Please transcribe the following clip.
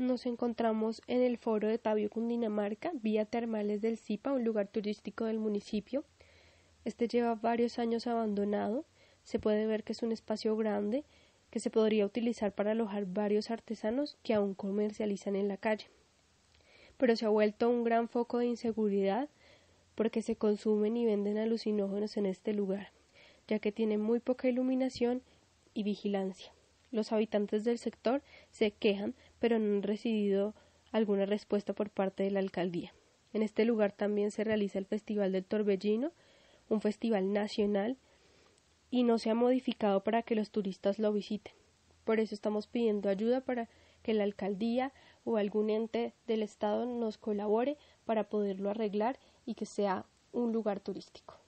Nos encontramos en el foro de Tabio Cundinamarca, vía termales del Zipa, un lugar turístico del municipio. Este lleva varios años abandonado. Se puede ver que es un espacio grande que se podría utilizar para alojar varios artesanos que aún comercializan en la calle. Pero se ha vuelto un gran foco de inseguridad porque se consumen y venden alucinógenos en este lugar, ya que tiene muy poca iluminación y vigilancia. Los habitantes del sector se quejan, pero no han recibido alguna respuesta por parte de la alcaldía. En este lugar también se realiza el Festival del Torbellino, un festival nacional, y no se ha modificado para que los turistas lo visiten. Por eso estamos pidiendo ayuda para que la alcaldía o algún ente del Estado nos colabore para poderlo arreglar y que sea un lugar turístico.